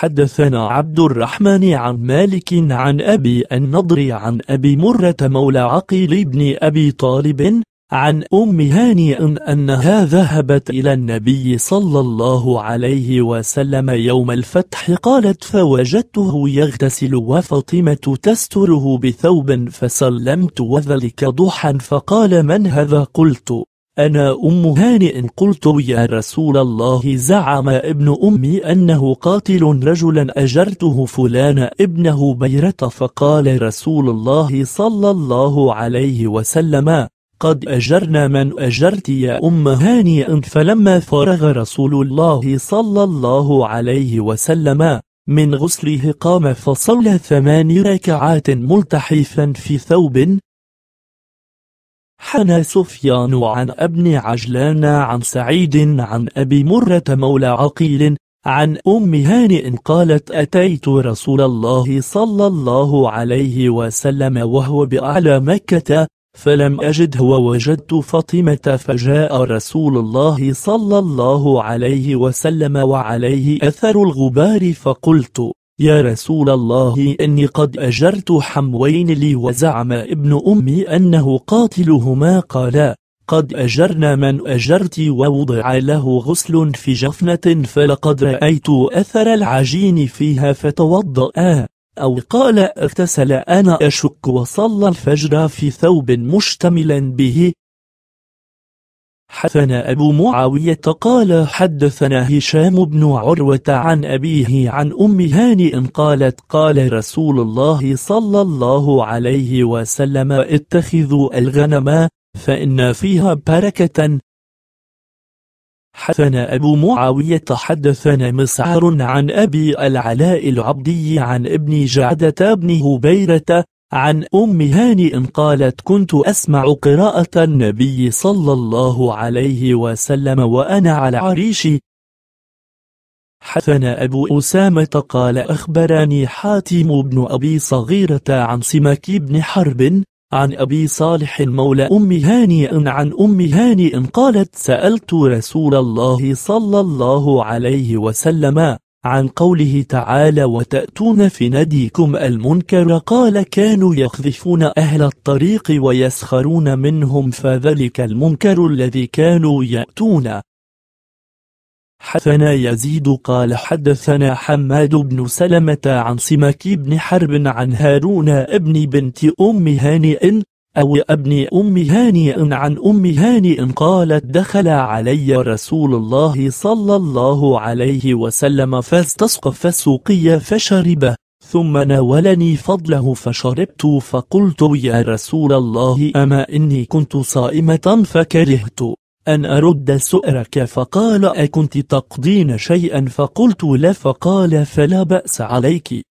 حدثنا عبد الرحمن عن مالك عن أبي النضر عن أبي مرة مولى عقيل بن أبي طالب عن أم هانئ أن أنها ذهبت إلى النبي صلى الله عليه وسلم يوم الفتح قالت فوجدته يغتسل وفاطمة تستره بثوب فسلمت وذلك ضحا فقال من هذا قلت أنا أم هانئ قلت يا رسول الله زعم ابن أمي أنه قاتل رجلا أجرته فلان ابنه بيرة فقال رسول الله صلى الله عليه وسلم قد أجرنا من أجرت يا أم هانئ فلما فرغ رسول الله صلى الله عليه وسلم من غسله قام فصلى ثمان ركعات ملتحفا في ثوب حنى سفيان عن ابن عجلان عن سعيد عن أبي مرة مولى عقيل عن أم هانئ قالت أتيت رسول الله صلى الله عليه وسلم وهو بأعلى مكة فلم أجده ووجدت فاطمة فجاء رسول الله صلى الله عليه وسلم وعليه أثر الغبار فقلت يا رسول الله إني قد أجرت حموين لي وزعم ابن أمي أنه قاتلهما قالا قد أجرنا من أجرت ووضع له غسل في جفنة فلقد رأيت أثر العجين فيها فتوضأ أو قال اغتسل أنا أشك وصلى الفجر في ثوب مشتملا به حدثنا أبو معاوية قال حدثنا هشام بن عروة عن أبيه عن أم هانئ قالت قال رسول الله صلى الله عليه وسلم اتخذوا الغنم فإن فيها بركة حدثنا أبو معاوية حدثنا مسعر عن أبي العلاء العبدي عن ابن جعدة بن هبيرة عن أم هانئ إن قالت كنت أسمع قراءة النبي صلى الله عليه وسلم وأنا على عريشي حثنا أبو أسامة قال أخبرني حاتم بن أبي صغيرة عن سمك بن حرب عن أبي صالح مولى أم هانئ إن عن أم هانئ إن قالت سألت رسول الله صلى الله عليه وسلم عن قوله تعالى وتأتون في ناديكم المنكر قال كانوا يخذفون أهل الطريق ويسخرون منهم فذلك المنكر الذي كانوا يأتون حدثنا يزيد قال حدثنا حماد بن سلمة عن سمك بن حرب عن هارون ابن بنت أم هانئ أو ابن أم هانئ عن أم هانئ قالت دخل علي رسول الله صلى الله عليه وسلم فاستسقف السوقي فشرب ثم ناولني فضله فشربت فقلت يا رسول الله أما إني كنت صائمة فكرهت أن أرد سؤرك فقال أكنت تقضين شيئا فقلت لا فقال فلا بأس عليك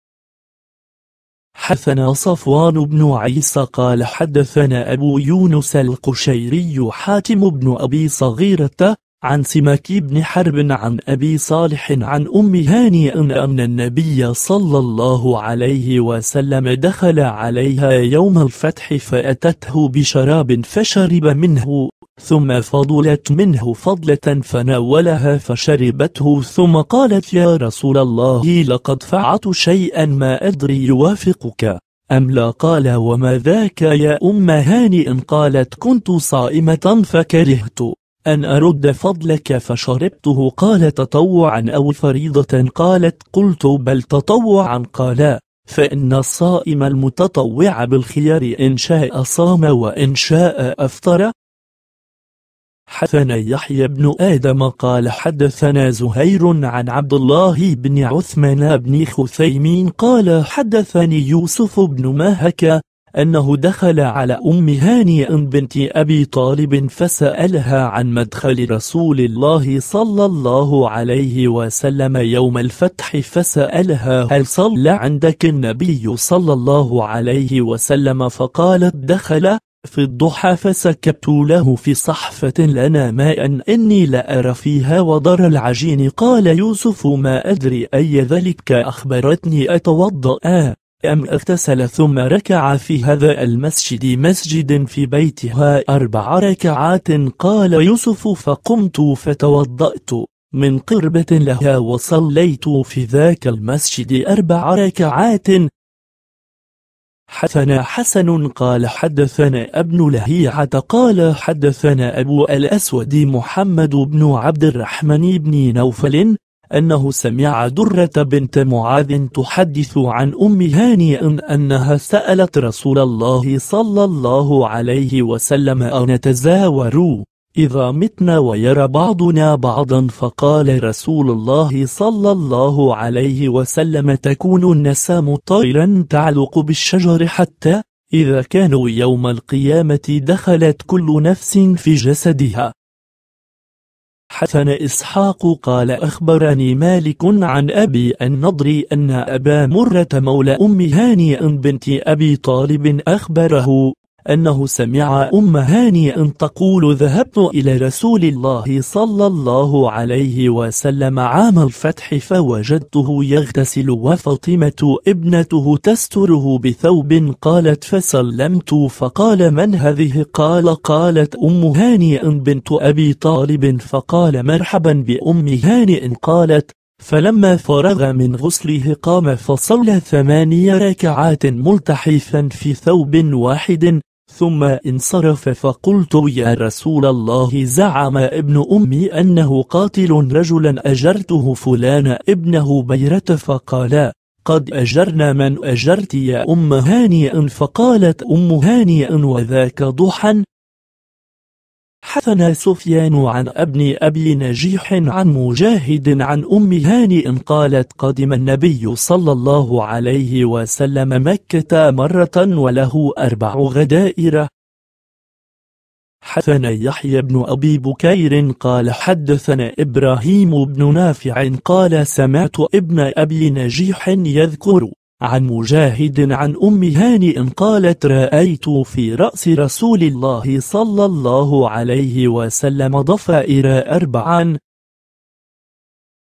حدثنا صفوان بن عيسى قال حدثنا أبو يونس القشيري حاتم بن أبي صغيرة عن سماك بن حرب عن أبي صالح عن أم هاني أن أن النبي صلى الله عليه وسلم دخل عليها يوم الفتح فأتته بشراب فشرب منه ثم فضلت منه فضلة فناولها فشربته ثم قالت يا رسول الله لقد فعلت شيئا ما أدري يوافقك أم لا قال وما ذاك يا أم هانئ قالت كنت صائمة فكرهت أن أرد فضلك فشربته قال تطوعا أو فريضة قالت قلت بل تطوعا قال فإن الصائم المتطوع بالخيار إن شاء صام وإن شاء أفطر حدثنا يحيى بن آدم قال حدثنا زهير عن عبد الله بن عثمان بن خثيمين قال حدثني يوسف بن ماهك أنه دخل على أم هانئ بنت أبي طالب فسألها عن مدخل رسول الله صلى الله عليه وسلم يوم الفتح فسألها هل صلى عندك النبي صلى الله عليه وسلم فقالت دخل في الضحى فسكبت له في صحفة لنا ماء إني لأرى فيها وضر العجين قال يوسف ما أدري أي ذلك أخبرتني أتوضأ أم اغتسل ثم ركع في هذا المسجد مسجد في بيتها أربع ركعات قال يوسف فقمت فتوضأت من قربة لها وصليت في ذاك المسجد أربع ركعات حدثنا حسن قال حدثنا ابن لهيعة قال حدثنا أبو الأسود محمد بن عبد الرحمن بن نوفل أنه سمع درة بنت معاذ تحدث عن أم هانئ أن أنها سألت رسول الله صلى الله عليه وسلم أن تزاوروا إذا متنا ويرى بعضنا بعضا فقال رسول الله صلى الله عليه وسلم تكون النسام طيرا تعلق بالشجر حتى إذا كانوا يوم القيامة دخلت كل نفس في جسدها حسن إسحاق قال أخبرني مالك عن أبي النضر أن أبا مرة مولى أم هانئ بنت أبي طالب أخبره أنه سمع أم هانئ تقول ذهبت إلى رسول الله صلى الله عليه وسلم عام الفتح فوجدته يغتسل وفاطمة ابنته تستره بثوب قالت فسلمت فقال من هذه قال قالت أم هانئ بنت أبي طالب فقال مرحبا بأم هانئ قالت فلما فرغ من غسله قام فصلى ثماني ركعات ملتحفا في ثوب واحد ثم انصرف فقلت يا رسول الله زعم ابن أمي أنه قاتل رجلا أجرته فلان ابنه بيرة فقال قد أجرنا من أجرت يا أم هانئ فقالت أم هانئ وذاك ضحى حثنا سفيان عن ابن أبي نجيح عن مجاهد عن أم هانئ قالت قدم النبي صلى الله عليه وسلم مكة مرة وله أربع غدائر حثنا يحيى بن أبي بكير قال حدثنا إبراهيم بن نافع قال سمعت ابن أبي نجيح يذكر عن مجاهد عن أم هانئ قالت رأيت في رأس رسول الله صلى الله عليه وسلم ضفائر أربعا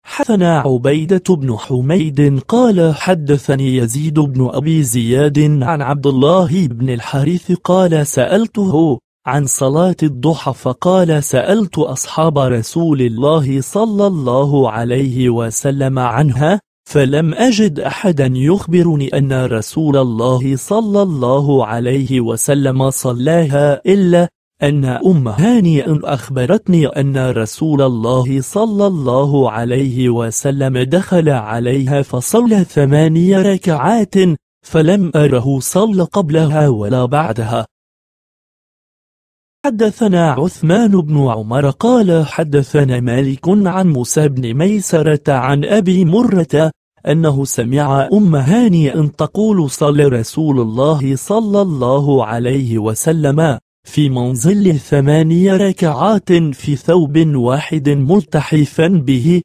حثنا عبيدة بن حميد قال حدثني يزيد بن أبي زياد عن عبد الله بن الحارث قال سألته عن صلاة الضحى فقال سألت أصحاب رسول الله صلى الله عليه وسلم عنها فلم أجد أحدا يخبرني أن رسول الله صلى الله عليه وسلم صلاها إلا أن أم هانئ أخبرتني أن رسول الله صلى الله عليه وسلم دخل عليها فصلى ثماني ركعات فلم أره صلى قبلها ولا بعدها حدثنا عثمان بن عمر قال حدثنا مالك عن موسى بن ميسرة عن أبي مرة أنه سمع أم هانئ تقول صلى رسول الله صلى الله عليه وسلم في منزل ثماني ركعات في ثوب واحد ملتحفا به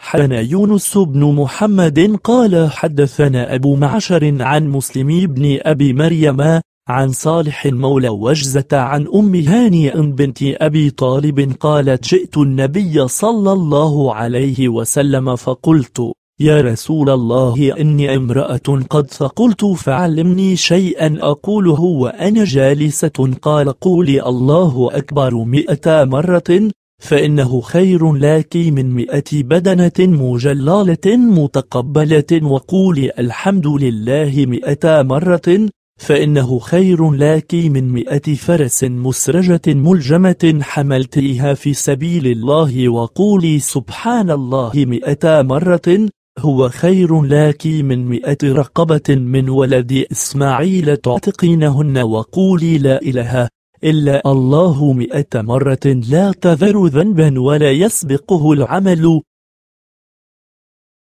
حدثنا يونس بن محمد قال حدثنا أبو معشر عن مسلم بن أبي مريم عن صالح مولى وجزة عن أم هانئ بنت أبي طالب قالت جئت النبي صلى الله عليه وسلم فقلت يا رسول الله إني امرأة قد فقلت فعلمني شيئا أقوله وأنا جالسة قال قولي الله أكبر مئة مرة فإنه خير لك من مئة بدنة مجلالة متقبلة وقولي الحمد لله مئة مرة فإنه خير لك من مئة فرس مسرجة ملجمة حملتيها في سبيل الله وقولي سبحان الله مئة مرة هو خير لك من مئة رقبة من ولد إسماعيل تعتقينهن وقولي لا إله إلا الله مئة مرة لا تذر ذنبا ولا يسبقه العمل